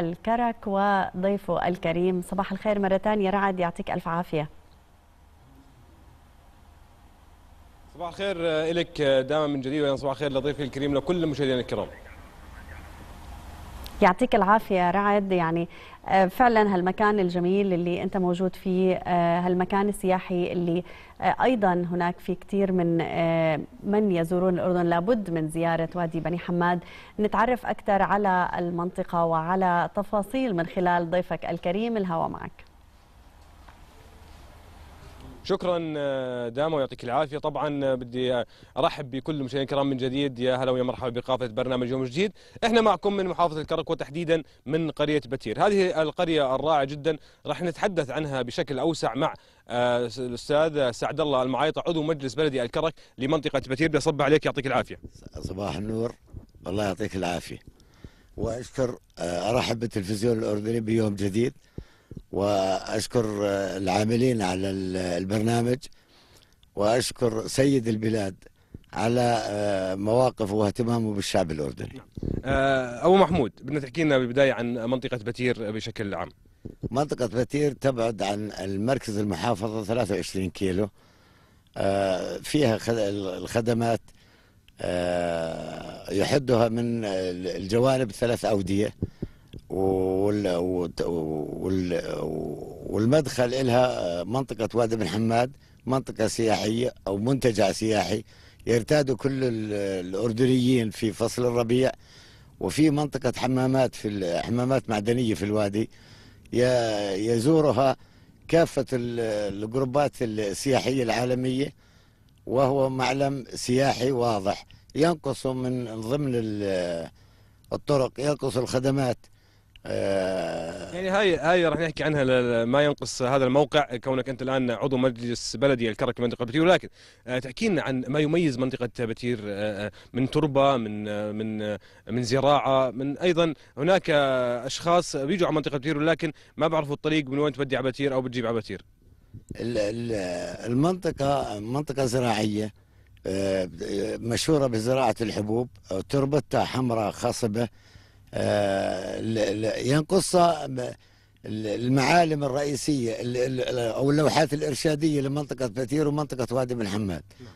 الكرك وضيفه الكريم صباح الخير مرة ثانية رعد يعطيك ألف عافية صباح الخير لك دائما من جديد وصباح الخير لضيفي الكريم لكل المشاهدين الكرام يعطيك العافية رعد يعني آه، فعلا هالمكان الجميل اللي أنت موجود فيه آه، هالمكان السياحي اللي آه، أيضا هناك في كثير من من يزورون الأردن لابد من زيارة وادي بني حماد نتعرف أكثر على المنطقة وعلى تفاصيل من خلال ضيفك الكريم الهوا معك شكرا آه، داما ويعطيك العافيه طبعا آه، بدي آه، ارحب بكل المشاهدين الكرام من جديد يا هلا ويا مرحبا بقافه برنامج يوم جديد احنا معكم من محافظه الكرك وتحديدا من قريه بتير هذه القريه الرائعه جدا راح نتحدث عنها بشكل اوسع مع الاستاذ سعد الله المعايطه عضو مجلس بلدي الكرك لمنطقه بتير بصب عليك يعطيك العافيه صباح النور الله يعطيك العافيه واشكر ارحب بالتلفزيون الاردني بيوم جديد واشكر العاملين على البرنامج واشكر سيد البلاد على آه، مواقفه واهتمامه بالشعب الاردني. نعم. آه، ابو محمود بدنا تحكي لنا بالبدايه عن منطقه بتير بشكل عام. منطقة بتير تبعد عن المركز المحافظة 23 كيلو آه، فيها الخدمات يحدها من الجوانب ثلاث أودية وال... وال... والمدخل إلها منطقة وادي بن حماد منطقة سياحية أو منتجع سياحي يرتاد كل الأردنيين في فصل الربيع وفي منطقة حمامات في حمامات معدنية في الوادي يزورها كافة الجروبات السياحية العالمية وهو معلم سياحي واضح ينقص من ضمن الطرق ينقص الخدمات آه، يعني هاي هاي راح نحكي عنها ما ينقص هذا الموقع كونك انت الان عضو مجلس بلدي الكرك منطقه بتير ولكن آه، تحكي لنا عن ما يميز منطقه بتير آه، من تربه من من من زراعه من ايضا هناك اشخاص بيجوا على منطقه بتير ولكن ما بعرفوا الطريق من وين تودي على بتير او بتجيب على بتير المنطقه منطقه زراعيه مشهوره بزراعه الحبوب تربتها حمراء خصبه آه، ينقص يعني المعالم الرئيسية أو اللوحات الإرشادية لمنطقة بتير ومنطقة وادي بن حماد نعم.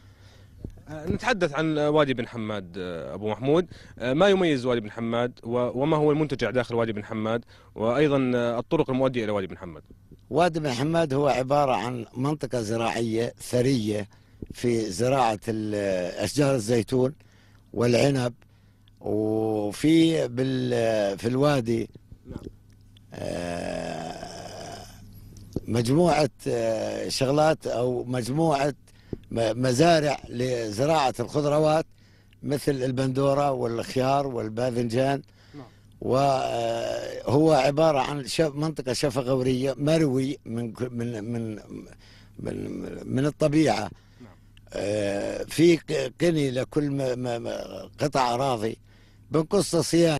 آه، نتحدث عن وادي بن حماد آه، أبو محمود ما يميز وادي بن حماد وما هو المنتجع داخل وادي بن حماد وأيضا الطرق المؤدية إلى وادي بن حماد وادي بن حماد هو عبارة عن منطقة زراعية ثرية في زراعة أشجار الزيتون والعنب وفي بال في الوادي آه، مجموعة آه، شغلات أو مجموعة مزارع لزراعة الخضروات مثل البندورة والخيار والباذنجان نعم. وهو آه، عبارة عن منطقة شفغورية مروي من من من من, من الطبيعة نعم. في قني لكل قطع أراضي بنقص صيانه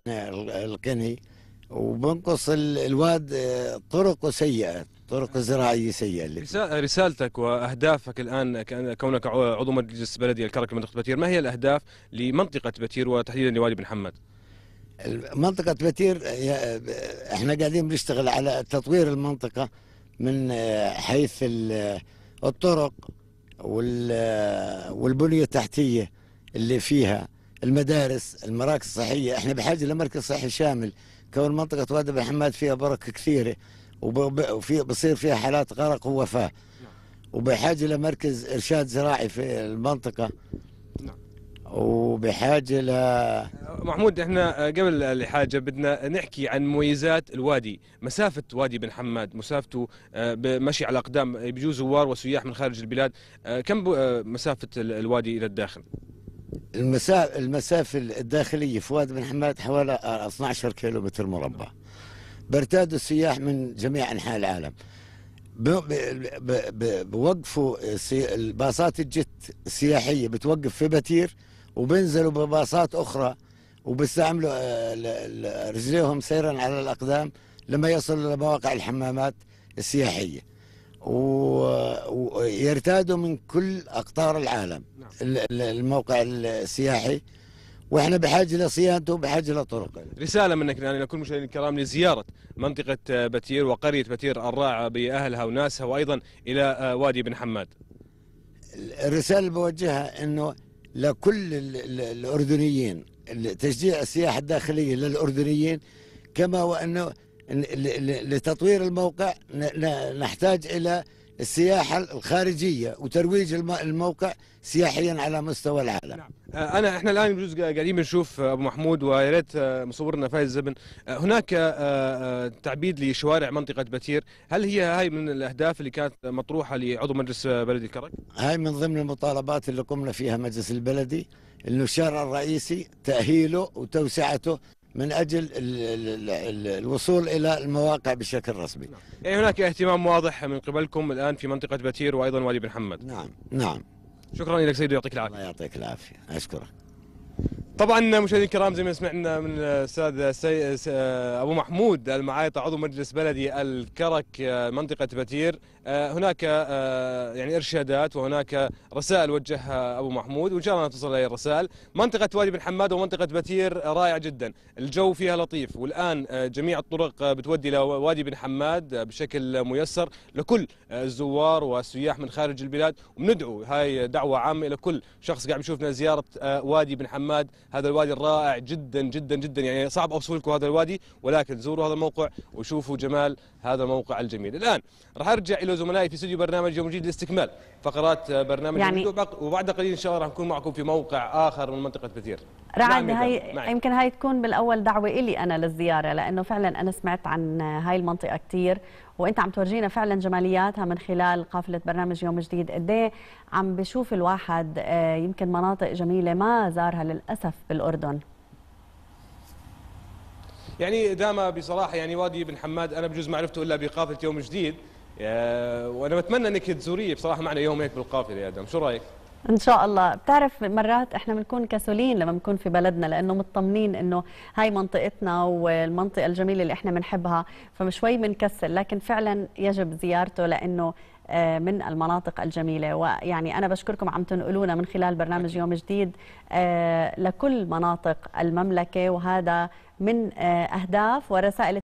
القني وبنقص الواد آه، طرق سيئه طرق زراعيه سيئه اللي. رسالتك واهدافك الان كونك عضو مجلس بلدي الكرك لمنطقه بتير ما هي الاهداف لمنطقه بتير وتحديدا لوادي بن حمد؟ منطقة بتير احنا قاعدين بنشتغل على تطوير المنطقة من آه، حيث الطرق آه، والبنية التحتية اللي فيها المدارس المراكز الصحية احنا بحاجة لمركز صحي شامل كون منطقة وادي بن حماد فيها برك كثيرة وفي بصير فيها حالات غرق ووفاة نعم. وبحاجة لمركز إرشاد زراعي في المنطقة نعم. وبحاجة ل محمود احنا قبل الحاجة بدنا نحكي عن مميزات الوادي مسافة وادي بن حماد مسافته آه، بمشي على أقدام بيجوا زوار وسياح من خارج البلاد آه، كم آه، مسافة الوادي إلى الداخل؟ المسافة الداخلية فؤاد بن حماد حوالي 12 كيلو متر مربع برتاد السياح من جميع أنحاء العالم بوقفوا الباصات الجت السياحية بتوقف في بتير وبينزلوا بباصات أخرى وبيستعملوا آه، رجليهم سيرا على الأقدام لما يصلوا لمواقع الحمامات السياحية ويرتادوا من كل أقطار العالم نعم. الموقع السياحي واحنا بحاجه لصيانته وبحاجه لطرق رساله منك يعني لكل مشاهدينا الكرام لزياره منطقه بتير وقريه بتير الراعه باهلها وناسها وايضا الى آه، وادي بن حماد الرساله اللي بوجهها انه لكل الاردنيين تشجيع السياحه الداخليه للاردنيين كما وانه لتطوير الموقع نحتاج إلى السياحة الخارجية وترويج الموقع سياحيا على مستوى العالم نعم. آه، انا احنا الان بجوز قاعدين بنشوف آه، ابو محمود ويا ريت آه، مصورنا فايز الزبن هناك تعبيد لشوارع منطقه بتير هل هي هاي من الاهداف اللي كانت مطروحه لعضو مجلس بلدي الكرك هاي من ضمن المطالبات اللي قمنا فيها مجلس البلدي انه الشارع الرئيسي تاهيله وتوسعته من اجل الوصول الى المواقع بشكل رسمي. يعني هناك اهتمام واضح من قبلكم الان في منطقه بتير وايضا وادي بن حمد. نعم نعم. شكرا لك سيدي يعطيك العافيه. الله يعطيك العافيه، اشكرك. طبعا مشاهدينا الكرام زي ما سمعنا من الاستاذ سي... ابو محمود المعايط عضو مجلس بلدي الكرك آه، منطقه بتير آه، هناك آه، يعني ارشادات وهناك رسائل وجهها آه، ابو محمود وان شاء الله نتصل هذه الرسائل منطقه وادي بن حماد ومنطقه بتير رائعه جدا الجو فيها لطيف والان جميع الطرق بتودي الى وادي بن حماد بشكل ميسر لكل الزوار والسياح من خارج البلاد وبندعو هاي دعوه عامه لكل شخص قاعد يشوفنا زياره وادي بن حماد هذا الوادي الرائع جدا جدا جدا يعني صعب اوصف لكم هذا الوادي ولكن زوروا هذا الموقع وشوفوا جمال هذا الموقع الجميل الان راح ارجع الى الى زملائي في استوديو برنامج يوم جديد لاستكمال فقرات آه، برنامج يعني وبعد قليل ان شاء الله راح نكون معكم في موقع اخر من منطقه بثير رعد نعم، هي نعم، معي. يمكن هاي تكون بالاول دعوه الي انا للزياره لانه فعلا انا سمعت عن هاي المنطقه كثير وانت عم تورجينا فعلا جمالياتها من خلال قافله برنامج يوم جديد قد إيه عم بشوف الواحد آه، يمكن مناطق جميله ما زارها للاسف بالاردن يعني داما بصراحه يعني وادي بن حماد انا بجوز ما عرفته الا بقافله يوم جديد وانا بتمنى انك تزوريه بصراحه معنا يوم هيك بالقافله يا ادم شو رايك ان شاء الله بتعرف مرات احنا بنكون كسولين لما بنكون في بلدنا لانه مطمنين انه هاي منطقتنا والمنطقه الجميله اللي احنا بنحبها فشوي بنكسل لكن فعلا يجب زيارته لانه آه، من المناطق الجميلة ويعني أنا بشكركم عم تنقلونا من خلال برنامج يوم جديد آه، لكل مناطق المملكة وهذا من آه، أهداف ورسائل